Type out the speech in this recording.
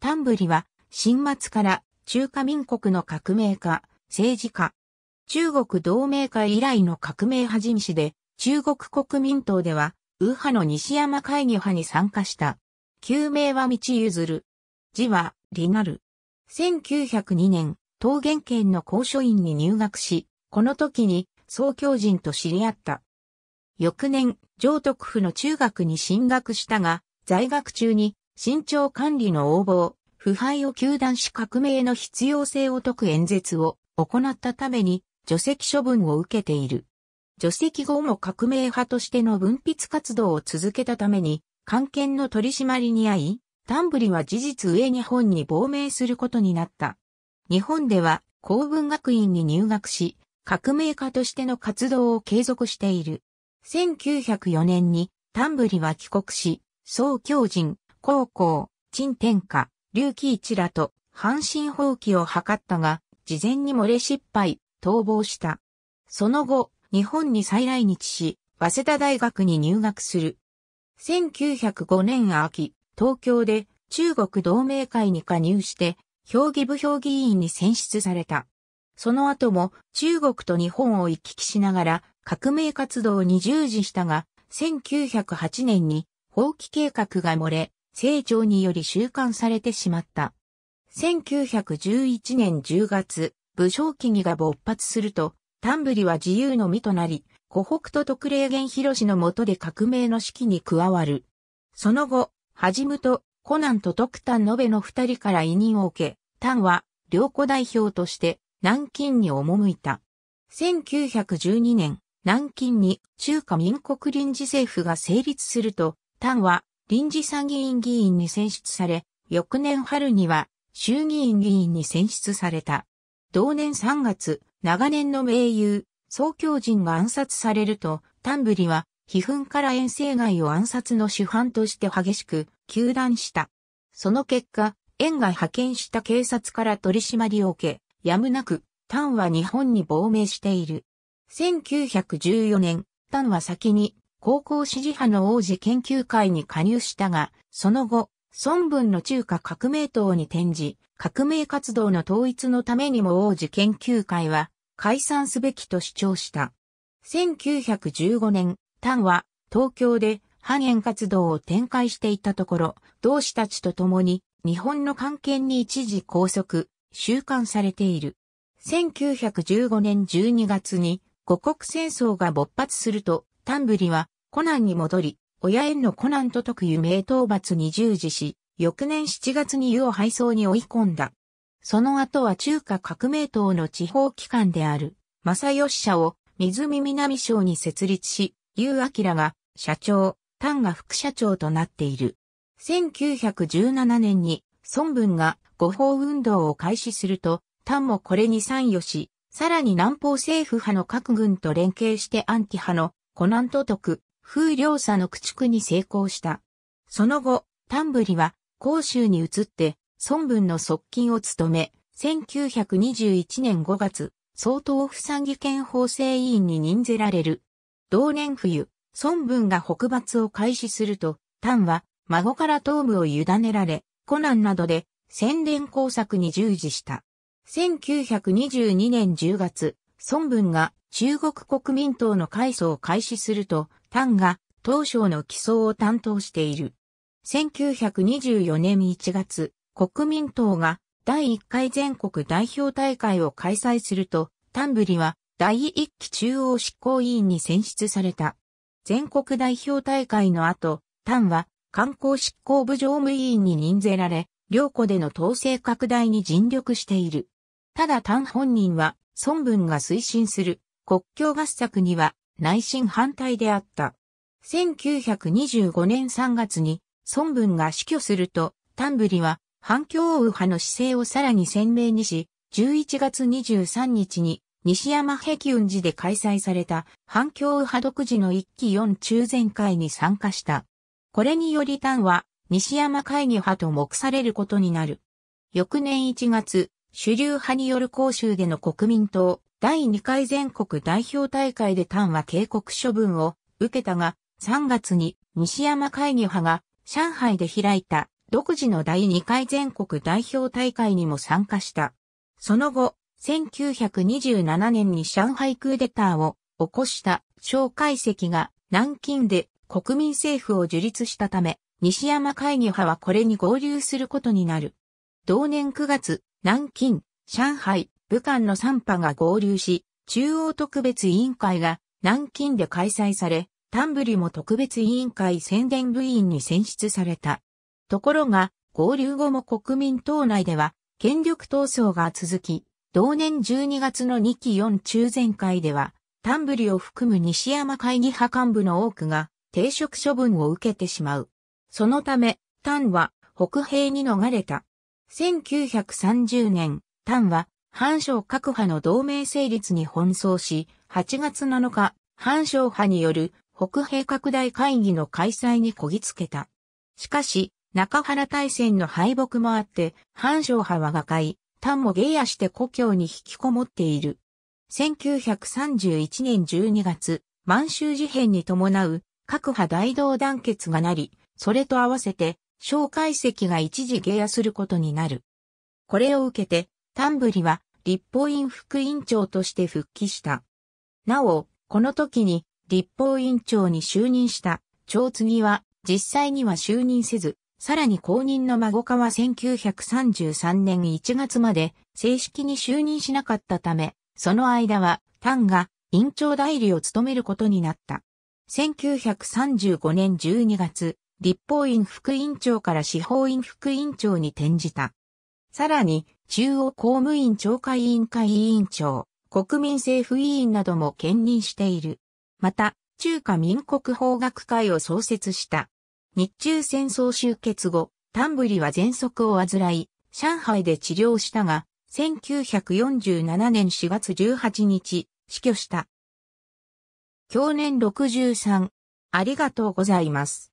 タンブリは、新末から中華民国の革命家、政治家、中国同盟会以来の革命派人しで、中国国民党では、右派の西山会議派に参加した。旧名は道譲る。字は、リナル。1902年、桃源県の高所院に入学し、この時に、総教人と知り合った。翌年、上徳府の中学に進学したが、在学中に身長管理の横暴、腐敗を求断し革命の必要性を説く演説を行ったために除籍処分を受けている。除籍後も革命派としての文筆活動を続けたために、官係の取り締まりに遭い、タンブリは事実上日本に亡命することになった。日本では公文学院に入学し、革命家としての活動を継続している。1904年にタンブリは帰国し、総教人、高校、陳天下、竜貴一らと阪神放棄を図ったが、事前に漏れ失敗、逃亡した。その後、日本に再来日し、早稲田大学に入学する。1905年秋、東京で中国同盟会に加入して、評議部評議員に選出された。その後も中国と日本を行き来しながら革命活動に従事したが、1908年に放棄計画が漏れ、成長により収監されてしまった。1911年10月、武将起義が勃発すると、タンブリは自由の身となり、湖北と特例源広氏の下で革命の指揮に加わる。その後、はじむと、コナンと徳丹延べの二人から委任を受け、丹は、両子代表として、南京に赴いた。1912年、南京に中華民国臨時政府が成立すると、丹は臨時参議院議員に選出され、翌年春には衆議院議員に選出された。同年3月、長年の盟友、総教人が暗殺されると、タンブリは、悲憤から遠征外を暗殺の主犯として激しく、糾弾した。その結果、縁が派遣した警察から取り締まりを受け、やむなく、タンは日本に亡命している。1914年、タンは先に高校支持派の王子研究会に加入したが、その後、孫文の中華革命党に転じ、革命活動の統一のためにも王子研究会は解散すべきと主張した。1915年、丹は東京で反円活動を展開していたところ、同志たちと共に日本の関係に一時拘束、収監されている。1915年12月に五国戦争が勃発すると、タンブリは、コナンに戻り、親縁のコナンと特有名討伐に従事し、翌年7月に湯を配送に追い込んだ。その後は中華革命党の地方機関である、正義社を水見南省に設立し、湯明が社長、丹が副社長となっている。1917年に孫文が誤報運動を開始すると、丹もこれに参与し、さらに南方政府派の各軍と連携してアンティ派のコナン督、風量差の駆逐に成功した。その後、タンブリは、甲州に移って、孫文の側近を務め、1921年5月、総統府参議権法制委員に任せられる。同年冬、孫文が北伐を開始すると、タンは孫から東部を委ねられ、コナンなどで宣伝工作に従事した。1922年10月、孫文が中国国民党の改装を開始すると、ンが、当省の起草を担当している。1924年1月、国民党が第1回全国代表大会を開催すると、丹ぶりは第1期中央執行委員に選出された。全国代表大会の後、丹は観光執行部常務委員に任ぜられ、両湖での統制拡大に尽力している。ただ丹本人は、孫文が推進する国境合作には内心反対であった。1925年3月に孫文が死去すると、タンブリは反共右派の姿勢をさらに鮮明にし、11月23日に西山平雲寺で開催された反共右派独自の一期四中全会に参加した。これによりタンは西山会議派と目されることになる。翌年1月、主流派による公衆での国民党、第2回全国代表大会で丹は警告処分を受けたが、3月に西山会議派が上海で開いた独自の第2回全国代表大会にも参加した。その後、1927年に上海クーデターを起こした蒋介石が南京で国民政府を樹立したため、西山会議派はこれに合流することになる。同年9月、南京、上海、武漢の3派が合流し、中央特別委員会が南京で開催され、タンブリも特別委員会宣伝部員に選出された。ところが、合流後も国民党内では、権力闘争が続き、同年12月の2期4中全会では、タンブリを含む西山会議派幹部の多くが、停職処分を受けてしまう。そのため、タンは北平に逃れた。1930年、タンは藩省各派の同盟成立に奔走し、8月7日、藩省派による北平拡大会議の開催にこぎつけた。しかし、中原大戦の敗北もあって、藩省派は瓦解、丹も下野して故郷に引きこもっている。1931年12月、満州事変に伴う各派大同団結がなり、それと合わせて、蒋介石が一時下野することになる。これを受けて、タンブリは立法院副委員長として復帰した。なお、この時に立法院長に就任した長継は実際には就任せず、さらに公認の孫川1933年1月まで正式に就任しなかったため、その間は丹が委員長代理を務めることになった。1935年12月、立法院副委員長から司法院副委員長に転じた。さらに、中央公務員懲戒委員会委員長、国民政府委員なども兼任している。また、中華民国法学会を創設した。日中戦争終結後、タンブリは喘息を患い、上海で治療したが、1947年4月18日、死去した。去年63、ありがとうございます。